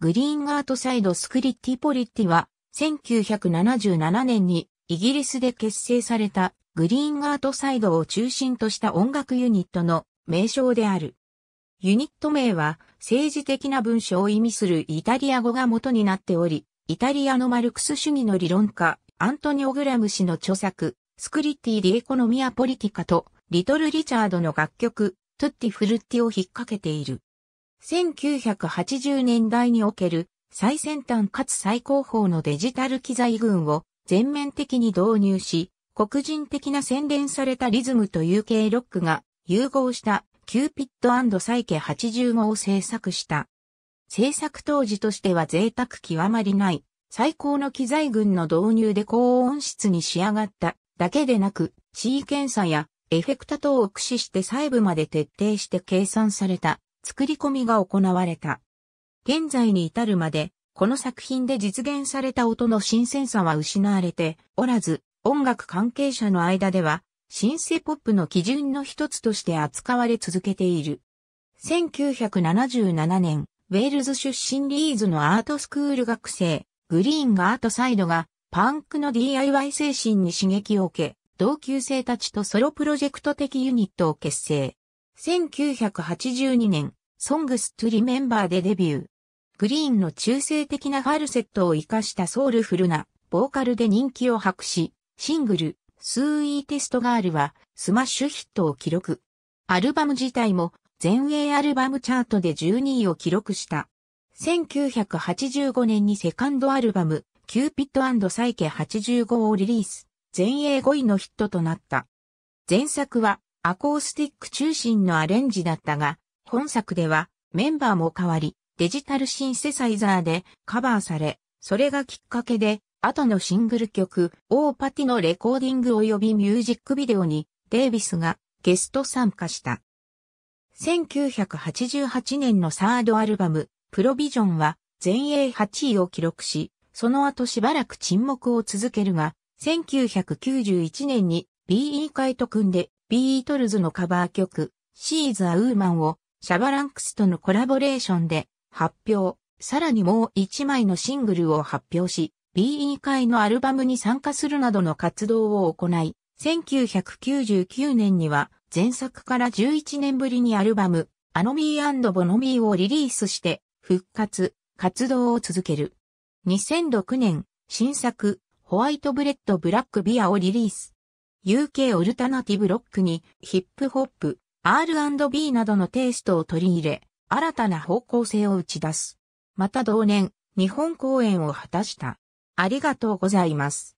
グリーンガートサイドスクリッティポリッティは、1977年にイギリスで結成されたグリーンガートサイドを中心とした音楽ユニットの名称である。ユニット名は政治的な文章を意味するイタリア語が元になっており、イタリアのマルクス主義の理論家、アントニオ・グラム氏の著作、スクリッティ・ディエコノミア・ポリティカと、リトル・リチャードの楽曲、トゥッティ・フルッティを引っ掛けている。1980年代における最先端かつ最高峰のデジタル機材群を全面的に導入し、黒人的な洗練されたリズムと UK ロックが融合したキューピッドサイケ85を制作した。制作当時としては贅沢極まりない最高の機材群の導入で高音質に仕上がっただけでなく、シーケンサやエフェクタ等を駆使して細部まで徹底して計算された作り込みが行われた。現在に至るまで、この作品で実現された音の新鮮さは失われておらず、音楽関係者の間では、シンセポップの基準の一つとして扱われ続けている。1977年、ウェールズ出身リーズのアートスクール学生、グリーンがアートサイドが、パンクの DIY 精神に刺激を受け、同級生たちとソロプロジェクト的ユニットを結成。1982年、Songs to Remember でデビュー。グリーンの中性的なファルセットを活かしたソウルフルなボーカルで人気を博し、シングル、スーイーテストガールはスマッシュヒットを記録。アルバム自体も全英アルバムチャートで12位を記録した。1985年にセカンドアルバム、キューピットサイケ85をリリース、全英5位のヒットとなった。前作は、アコースティック中心のアレンジだったが、本作ではメンバーも変わり、デジタルシンセサイザーでカバーされ、それがきっかけで、後のシングル曲、オーパティのレコーディング及びミュージックビデオに、デイビスがゲスト参加した。1988年のサードアルバム、プロビジョンは全英8位を記録し、その後しばらく沈黙を続けるが、1991年に BE 会と組んでビートルズのカバー曲、シーズ・ア・ウーマンをシャバランクスとのコラボレーションで発表、さらにもう一枚のシングルを発表し、BE 会のアルバムに参加するなどの活動を行い、1999年には前作から11年ぶりにアルバム、アノミーボノミーをリリースして復活、活動を続ける。2006年、新作、ホワイトブレッドブラックビアをリリース。UK オルタナティブロックにヒップホップ、R&B などのテイストを取り入れ、新たな方向性を打ち出す。また同年、日本公演を果たした。ありがとうございます。